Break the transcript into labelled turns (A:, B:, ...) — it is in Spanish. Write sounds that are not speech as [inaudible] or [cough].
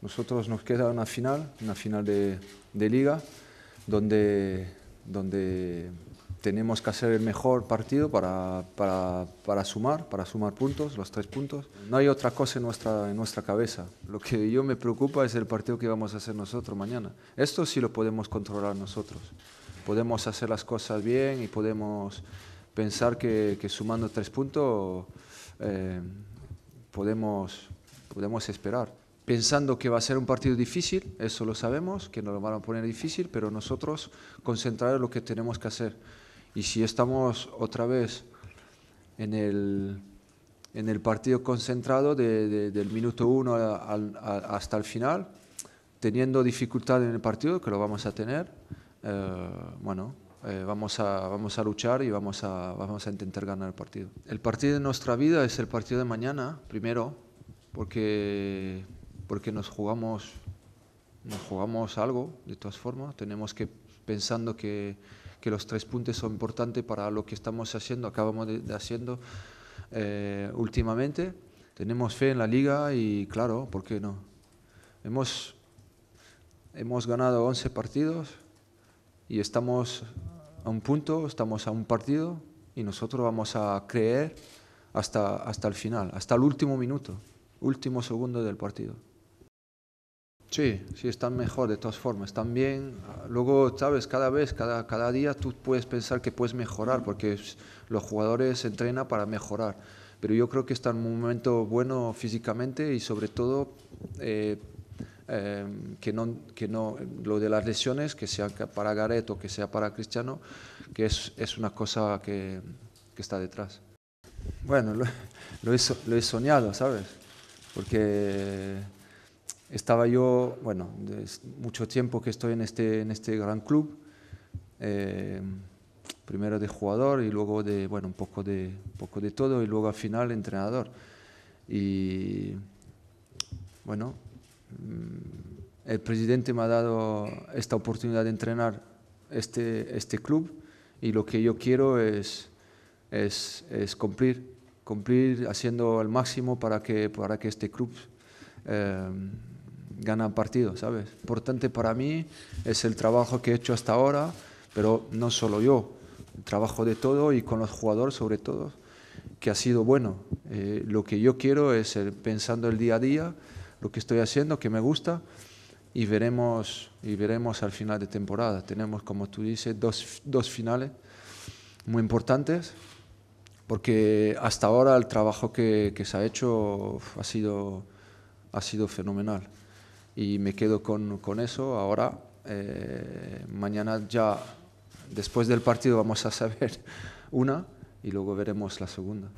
A: Nosotros nos queda una final, una final de, liga, donde, donde tenemos que hacer el mejor partido para, sumar, para sumar puntos, los tres puntos. No hay otra cosa en nuestra, cabeza. Lo que yo me preocupa es el partido que vamos a hacer nosotros mañana. Esto sí lo podemos controlar nosotros. Podemos hacer las cosas bien y podemos pensar que, sumando tres puntos eh, podemos, podemos esperar pensando que va a ser un partido difícil, eso lo sabemos, que nos lo van a poner difícil, pero nosotros concentrar en lo que tenemos que hacer. Y si estamos otra vez en el, en el partido concentrado del minuto uno hasta el final, teniendo dificultad en el partido, que lo vamos a tener, eh, bueno, eh, vamos, a, vamos a luchar y vamos a, vamos a intentar ganar el partido. El partido de nuestra vida es el partido de mañana, primero, porque porque nos jugamos, nos jugamos algo, de todas formas, tenemos que, pensando que, que los tres puntos son importantes para lo que estamos haciendo, acabamos de, de haciendo eh, últimamente, tenemos fe en la liga y claro, ¿por qué no? Hemos, hemos ganado 11 partidos y estamos a un punto, estamos a un partido y nosotros vamos a creer hasta, hasta el final, hasta el último minuto, último segundo del partido. Sí, sí, están mejor de todas formas, están bien. Luego, sabes, cada vez, cada, cada día tú puedes pensar que puedes mejorar, porque los jugadores entrenan para mejorar. Pero yo creo que está en un momento bueno físicamente y sobre todo eh, eh, que, no, que no, lo de las lesiones, que sea para Gareth o que sea para Cristiano, que es, es una cosa que, que, está detrás. Bueno, lo, lo, he, lo he soñado, ¿sabes? Porque estaba yo, bueno, mucho tiempo que estoy en este, en este gran club, eh, primero de jugador y luego de, bueno, un poco de, poco de todo y luego al final entrenador. Y bueno, mm, el presidente me ha dado esta oportunidad de entrenar este, este club y lo que yo quiero es, es, cumplir, cumplir haciendo el máximo para que, para que este club... Eh, gana partidos, ¿sabes? Importante para mí es el trabajo que he hecho hasta ahora, pero no solo yo, el trabajo de todo y con los jugadores sobre todo, que ha sido bueno. Eh, lo que yo quiero es pensando el día a día, lo que estoy haciendo, que me gusta, y veremos, y veremos al final de temporada. Tenemos, como tú dices, dos, dos finales muy importantes, porque hasta ahora el trabajo que, que se ha hecho ha sido, ha sido fenomenal y me quedo con, eso. Ahora, eh, mañana ya, después del partido, vamos a saber [laughs] una y luego veremos la segunda.